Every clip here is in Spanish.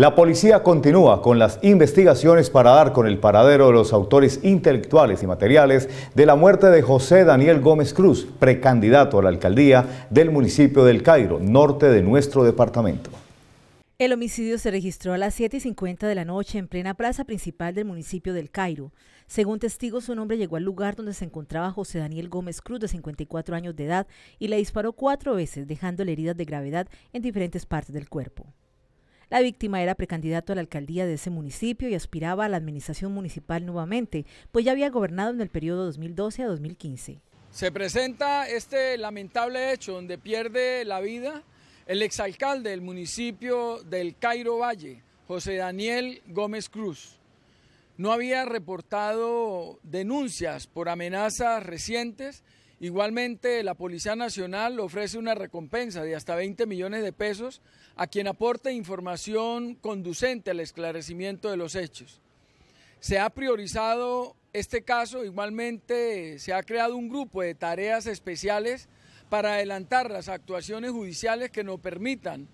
La policía continúa con las investigaciones para dar con el paradero de los autores intelectuales y materiales de la muerte de José Daniel Gómez Cruz, precandidato a la alcaldía del municipio del Cairo, norte de nuestro departamento. El homicidio se registró a las 7.50 y de la noche en plena plaza principal del municipio del Cairo. Según testigos, un hombre llegó al lugar donde se encontraba José Daniel Gómez Cruz, de 54 años de edad, y le disparó cuatro veces, dejándole heridas de gravedad en diferentes partes del cuerpo. La víctima era precandidato a la alcaldía de ese municipio y aspiraba a la administración municipal nuevamente, pues ya había gobernado en el periodo 2012 a 2015. Se presenta este lamentable hecho donde pierde la vida el exalcalde del municipio del Cairo Valle, José Daniel Gómez Cruz. No había reportado denuncias por amenazas recientes Igualmente, la Policía Nacional ofrece una recompensa de hasta 20 millones de pesos a quien aporte información conducente al esclarecimiento de los hechos. Se ha priorizado este caso, igualmente se ha creado un grupo de tareas especiales para adelantar las actuaciones judiciales que nos permitan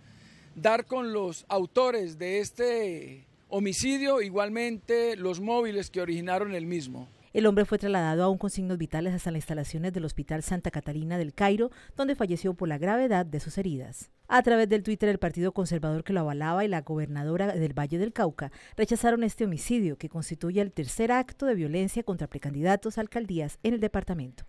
dar con los autores de este homicidio, igualmente los móviles que originaron el mismo. El hombre fue trasladado aún con signos vitales hasta las instalaciones del Hospital Santa Catalina del Cairo, donde falleció por la gravedad de sus heridas. A través del Twitter, el Partido Conservador que lo avalaba y la gobernadora del Valle del Cauca rechazaron este homicidio, que constituye el tercer acto de violencia contra precandidatos a alcaldías en el departamento.